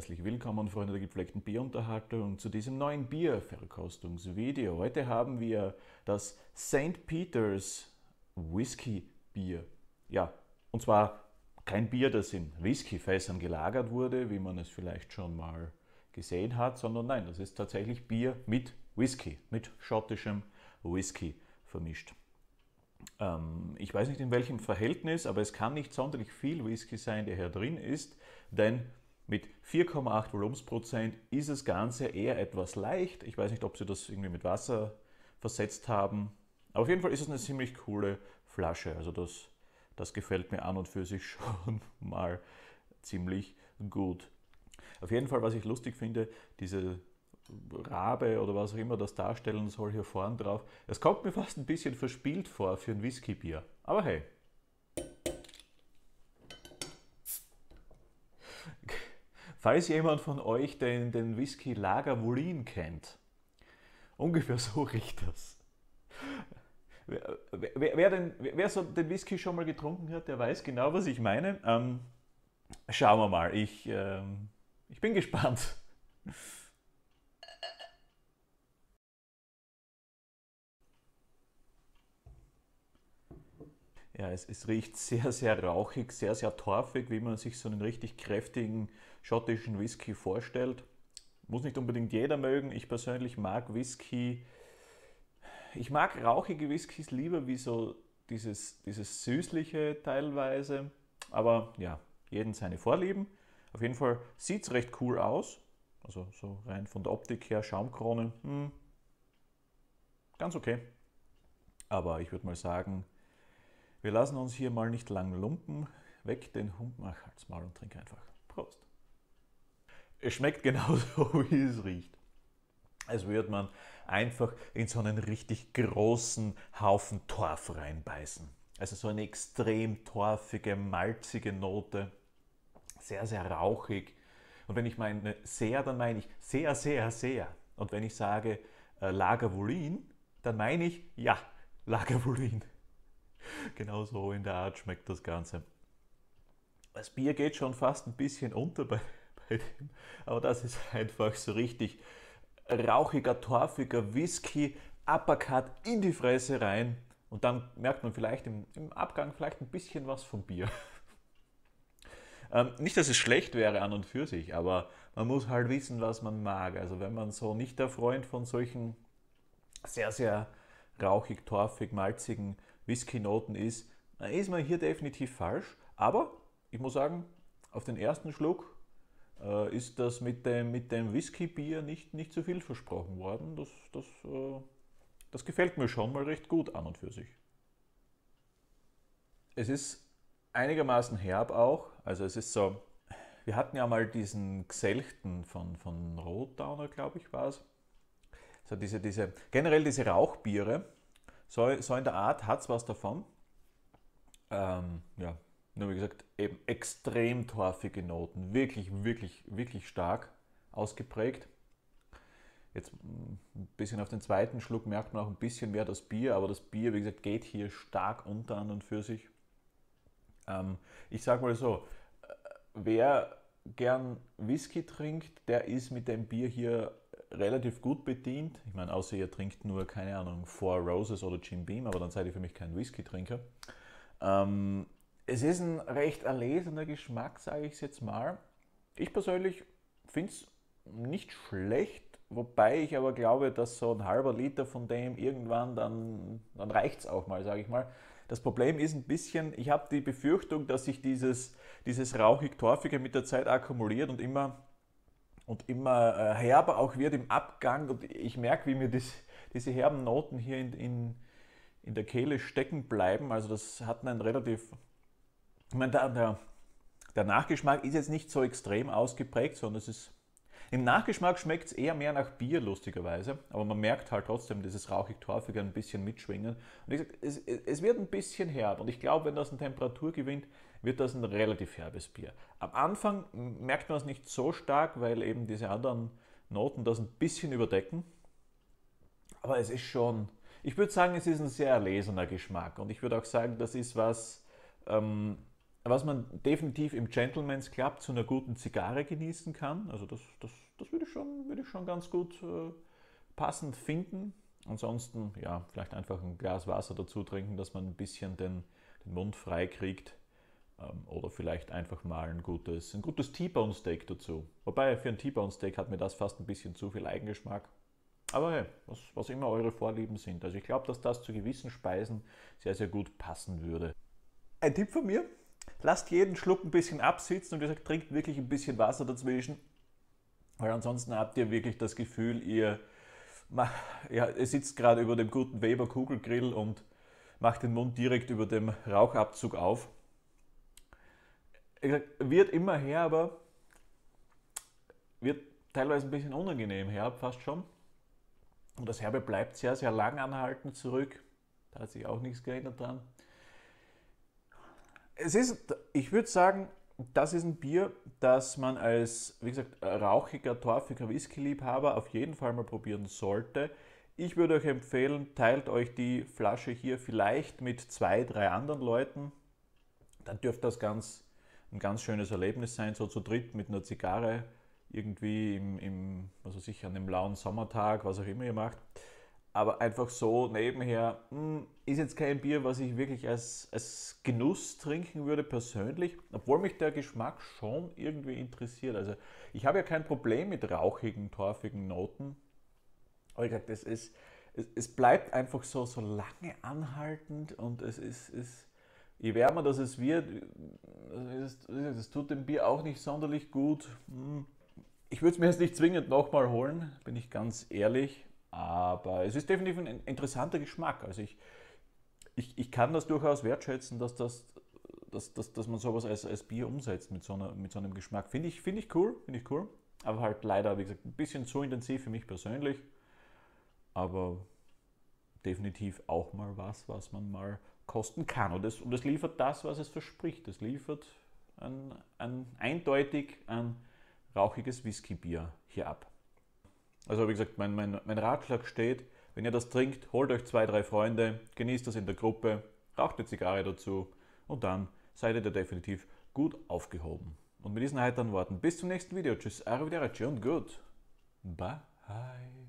Herzlich willkommen, Freunde der gepflegten Bierunterhaltung, zu diesem neuen Bierverkostungsvideo. Heute haben wir das St. Peter's Whisky Bier. Ja, und zwar kein Bier, das in Whiskyfässern gelagert wurde, wie man es vielleicht schon mal gesehen hat, sondern nein, das ist tatsächlich Bier mit Whisky, mit schottischem Whisky vermischt. Ähm, ich weiß nicht in welchem Verhältnis, aber es kann nicht sonderlich viel Whisky sein, der hier drin ist, denn mit 4,8 Volumensprozent ist das Ganze eher etwas leicht. Ich weiß nicht, ob sie das irgendwie mit Wasser versetzt haben. auf jeden Fall ist es eine ziemlich coole Flasche. Also das, das gefällt mir an und für sich schon mal ziemlich gut. Auf jeden Fall, was ich lustig finde, diese Rabe oder was auch immer das darstellen soll hier vorne drauf, es kommt mir fast ein bisschen verspielt vor für ein Whiskybier. Aber hey, Falls jemand von euch den, den Whisky Lagerwulin kennt, ungefähr so riecht das. Wer, wer, wer, den, wer so den Whisky schon mal getrunken hat, der weiß genau, was ich meine. Ähm, schauen wir mal. Ich, ähm, ich bin gespannt. Ja, es, es, riecht sehr, sehr rauchig, sehr, sehr torfig, wie man sich so einen richtig kräftigen schottischen Whisky vorstellt. Muss nicht unbedingt jeder mögen. Ich persönlich mag Whisky. Ich mag rauchige Whiskys lieber wie so dieses, dieses süßliche teilweise. Aber ja, jeden seine Vorlieben. Auf jeden Fall sieht es recht cool aus. Also so rein von der Optik her, Schaumkrone. Hm. Ganz okay. Aber ich würde mal sagen, wir lassen uns hier mal nicht lang lumpen. Weg den mach halt's mal und trink einfach. Prost! Es schmeckt genauso, wie es riecht. Als würde man einfach in so einen richtig großen Haufen Torf reinbeißen. Also so eine extrem torfige, malzige Note. Sehr, sehr rauchig. Und wenn ich meine sehr, dann meine ich sehr, sehr, sehr. Und wenn ich sage äh, Lagerwulin, dann meine ich ja, Lagerwulin. Genauso in der Art schmeckt das Ganze. Das Bier geht schon fast ein bisschen unter bei, bei dem, aber das ist einfach so richtig rauchiger, torfiger Whisky, Uppercut in die Fresse rein und dann merkt man vielleicht im, im Abgang vielleicht ein bisschen was vom Bier. Ähm, nicht, dass es schlecht wäre an und für sich, aber man muss halt wissen, was man mag. Also wenn man so nicht der Freund von solchen sehr, sehr rauchig, torfig, malzigen Whisky-Noten ist, dann ist man hier definitiv falsch. Aber ich muss sagen, auf den ersten Schluck äh, ist das mit dem, mit dem Whisky-Bier nicht, nicht zu viel versprochen worden. Das, das, äh, das gefällt mir schon mal recht gut an und für sich. Es ist einigermaßen herb auch. Also es ist so, wir hatten ja mal diesen Gselchten von, von Rotdowner, glaube ich, war es. So diese, diese, generell diese Rauchbiere, so, so in der Art hat es was davon. Ähm, ja, nur wie gesagt, eben extrem torfige Noten, wirklich, wirklich, wirklich stark ausgeprägt. Jetzt mm, ein bisschen auf den zweiten Schluck merkt man auch ein bisschen mehr das Bier, aber das Bier, wie gesagt, geht hier stark unter an und für sich. Ähm, ich sag mal so, äh, wer gern Whisky trinkt, der ist mit dem Bier hier relativ gut bedient. Ich meine, außer ihr trinkt nur, keine Ahnung, Four Roses oder Jim Beam, aber dann seid ihr für mich kein Whisky-Trinker. Ähm, es ist ein recht erlesener Geschmack, sage ich es jetzt mal. Ich persönlich finde es nicht schlecht, wobei ich aber glaube, dass so ein halber Liter von dem irgendwann dann, dann reicht es auch mal, sage ich mal. Das Problem ist ein bisschen, ich habe die Befürchtung, dass sich dieses, dieses rauchig-torfige mit der Zeit akkumuliert und immer und immer äh, herber auch wird im Abgang. Und ich merke, wie mir das, diese herben Noten hier in, in, in der Kehle stecken bleiben. Also das hat einen relativ... Ich meine, der, der, der Nachgeschmack ist jetzt nicht so extrem ausgeprägt, sondern es ist im Nachgeschmack schmeckt es eher mehr nach Bier, lustigerweise, aber man merkt halt trotzdem dieses rauchig-torfige ein bisschen mitschwingen. Und wie gesagt, es, es wird ein bisschen herb und ich glaube, wenn das eine Temperatur gewinnt, wird das ein relativ herbes Bier. Am Anfang merkt man es nicht so stark, weil eben diese anderen Noten das ein bisschen überdecken. Aber es ist schon, ich würde sagen, es ist ein sehr erlesener Geschmack. Und ich würde auch sagen, das ist was, ähm, was man definitiv im Gentleman's Club zu einer guten Zigarre genießen kann, also das, das, das würde, ich schon, würde ich schon ganz gut äh, passend finden. Ansonsten, ja, vielleicht einfach ein Glas Wasser dazu trinken, dass man ein bisschen den, den Mund frei kriegt. Ähm, oder vielleicht einfach mal ein gutes, ein gutes T-Bone Steak dazu. Wobei, für ein T-Bone Steak hat mir das fast ein bisschen zu viel Eigengeschmack. Aber hey, was, was immer eure Vorlieben sind. Also ich glaube, dass das zu gewissen Speisen sehr, sehr gut passen würde. Ein Tipp von mir, Lasst jeden Schluck ein bisschen absitzen und ihr sagt, trinkt wirklich ein bisschen Wasser dazwischen, weil ansonsten habt ihr wirklich das Gefühl, ihr, ja, ihr sitzt gerade über dem guten Weber Kugelgrill und macht den Mund direkt über dem Rauchabzug auf. Sag, wird immer her, aber wird teilweise ein bisschen unangenehm her, fast schon. Und das Herbe bleibt sehr, sehr lang anhaltend zurück. Da hat sich auch nichts geändert dran es ist, ich würde sagen, das ist ein Bier, das man als, wie gesagt, rauchiger, torfiger Whisky-Liebhaber auf jeden Fall mal probieren sollte. Ich würde euch empfehlen, teilt euch die Flasche hier vielleicht mit zwei, drei anderen Leuten. Dann dürfte das ganz, ein ganz schönes Erlebnis sein, so zu dritt mit einer Zigarre, irgendwie im, im was weiß ich, an einem lauen Sommertag, was auch immer ihr macht aber einfach so nebenher, mh, hm, ist jetzt kein Bier, was ich wirklich als, als Genuss trinken würde persönlich, obwohl mich der Geschmack schon irgendwie interessiert. Also ich habe ja kein Problem mit rauchigen, torfigen Noten. Aber ich das ist, es, es bleibt einfach so, so lange anhaltend und es ist, ist je wärmer das es wird, es tut dem Bier auch nicht sonderlich gut. Hm, ich würde es mir jetzt nicht zwingend nochmal holen, bin ich ganz ehrlich. Aber es ist definitiv ein interessanter Geschmack. Also ich, ich, ich kann das durchaus wertschätzen, dass, das, dass, dass, dass man sowas als, als Bier umsetzt mit so, einer, mit so einem Geschmack. Finde ich, find ich cool, finde ich cool. Aber halt leider, wie gesagt, ein bisschen zu intensiv für mich persönlich. Aber definitiv auch mal was, was man mal kosten kann. Und es, und es liefert das, was es verspricht. Es liefert ein, ein, eindeutig ein rauchiges Whiskybier hier ab. Also wie gesagt, mein, mein, mein Ratschlag steht, wenn ihr das trinkt, holt euch zwei, drei Freunde, genießt das in der Gruppe, raucht eine Zigarre dazu und dann seid ihr da definitiv gut aufgehoben. Und mit diesen heiteren Worten bis zum nächsten Video. Tschüss, arrivederci und gut. Bye.